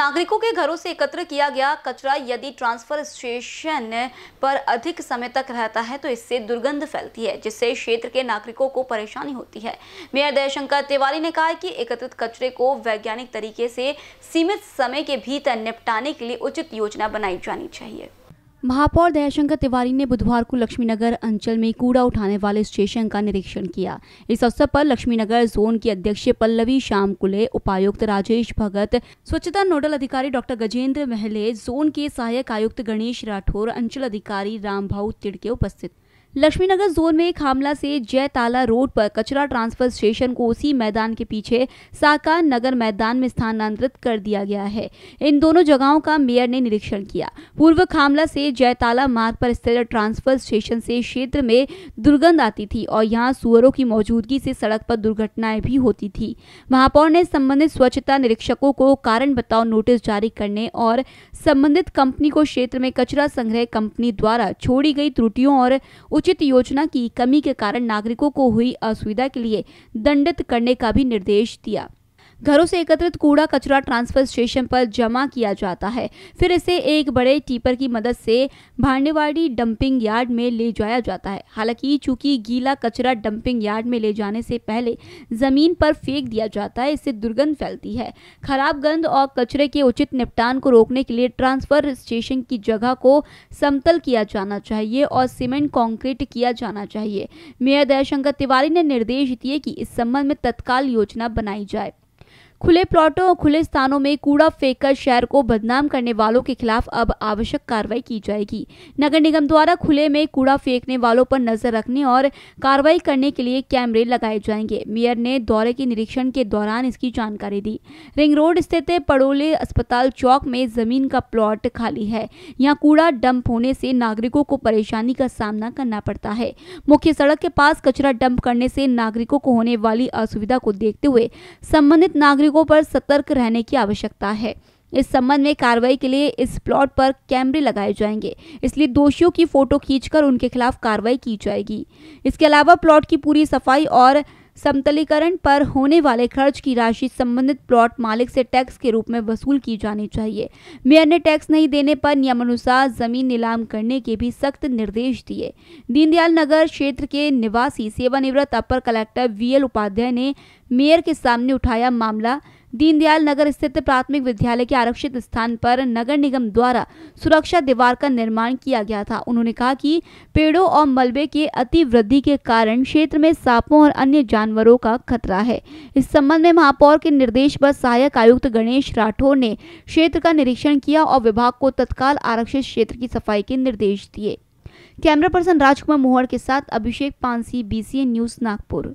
नागरिकों के घरों से एकत्र किया गया कचरा यदि ट्रांसफर स्टेशन पर अधिक समय तक रहता है तो इससे दुर्गंध फैलती है जिससे क्षेत्र के नागरिकों को परेशानी होती है मेयर दयाशंकर तिवारी ने कहा कि एकत्रित कचरे को वैज्ञानिक तरीके से सीमित समय के भीतर निपटाने के लिए उचित योजना बनाई जानी चाहिए महापौर दयाशंकर तिवारी ने बुधवार को लक्ष्मीनगर अंचल में कूड़ा उठाने वाले स्टेशन का निरीक्षण किया इस अवसर पर लक्ष्मीनगर जोन की अध्यक्ष पल्लवी श्याम कुले उपायुक्त राजेश भगत स्वच्छता नोडल अधिकारी डॉक्टर गजेंद्र महले जोन के सहायक आयुक्त गणेश राठौर अंचल अधिकारी भाऊ तिड़के उपस्थित लक्ष्मीनगर जोन में खामला से जयताला रोड पर कचरा ट्रांसफर स्टेशन को उसी मैदान के पीछे साकार नगर मैदान में स्थानांतरित कर दिया गया है इन दोनों जगहों का मेयर ने निरीक्षण किया पूर्व खामला से जयताला मार्ग पर स्थित ट्रांसफर स्टेशन से क्षेत्र में दुर्गंध आती थी और यहाँ सुअरों की मौजूदगी से सड़क पर दुर्घटनाएं भी होती थी महापौर ने संबंधित स्वच्छता निरीक्षकों को कारण बताओ नोटिस जारी करने और संबंधित कंपनी को क्षेत्र में कचरा संग्रह कंपनी द्वारा छोड़ी गई त्रुटियों और उचित योजना की कमी के कारण नागरिकों को हुई असुविधा के लिए दंडित करने का भी निर्देश दिया घरों से एकत्रित कूड़ा कचरा ट्रांसफर स्टेशन पर जमा किया जाता है फिर इसे एक बड़े टीपर की मदद से भांडेवाड़ी डंपिंग यार्ड में ले जाया जाता है हालांकि चूंकि गीला कचरा डंपिंग यार्ड में ले जाने से पहले जमीन पर फेंक दिया जाता है इससे दुर्गंध फैलती है खराब गंध और कचरे के उचित निपटान को रोकने के लिए ट्रांसफर स्टेशन की जगह को समतल किया जाना चाहिए और सीमेंट कॉन्क्रीट किया जाना चाहिए मेयर दयाशंकर तिवारी ने निर्देश दिए कि इस संबंध में तत्काल योजना बनाई जाए खुले प्लॉटों और खुले स्थानों में कूड़ा फेंककर शहर को बदनाम करने वालों के खिलाफ अब आवश्यक कार्रवाई की जाएगी नगर निगम द्वारा खुले में कूड़ा फेंकने वालों पर नजर रखने और कार्रवाई करने के लिए कैमरे लगाए जाएंगे मेयर ने दौरे के निरीक्षण के दौरान इसकी जानकारी दी रिंग रोड स्थित पड़ोले अस्पताल चौक में जमीन का प्लॉट खाली है यहाँ कूड़ा डंप होने से नागरिकों को परेशानी का सामना करना पड़ता है मुख्य सड़क के पास कचरा डंप करने से नागरिकों को होने वाली असुविधा को देखते हुए संबंधित नागरिक नागरिकों पर सतर्क रहने की आवश्यकता है इस संबंध में कार्रवाई के लिए इस प्लॉट पर कैमरे लगाए जाएंगे इसलिए दोषियों की फोटो खींचकर उनके खिलाफ कार्रवाई की जाएगी इसके अलावा प्लॉट की पूरी सफाई और समतलीकरण पर होने वाले खर्च की राशि संबंधित प्लॉट मालिक से टैक्स के रूप में वसूल की जानी चाहिए मेयर ने टैक्स नहीं देने पर नियमानुसार जमीन नीलाम करने के भी सख्त निर्देश दिए दीनदयाल नगर क्षेत्र के निवासी सेवानिवृत्त अपर कलेक्टर वी उपाध्याय ने मेयर के सामने उठाया मामला दीनदयाल नगर स्थित प्राथमिक विद्यालय के आरक्षित स्थान पर नगर निगम द्वारा सुरक्षा दीवार का निर्माण किया गया था उन्होंने कहा कि पेड़ों और मलबे के अति वृद्धि के कारण क्षेत्र में सांपों और अन्य जानवरों का खतरा है इस संबंध में महापौर के निर्देश पर सहायक आयुक्त गणेश राठौर ने क्षेत्र का निरीक्षण किया और विभाग को तत्काल आरक्षित क्षेत्र की सफाई के निर्देश दिए कैमरा पर्सन राजकुमार मोहर के साथ अभिषेक पानसी बीसीएन न्यूज नागपुर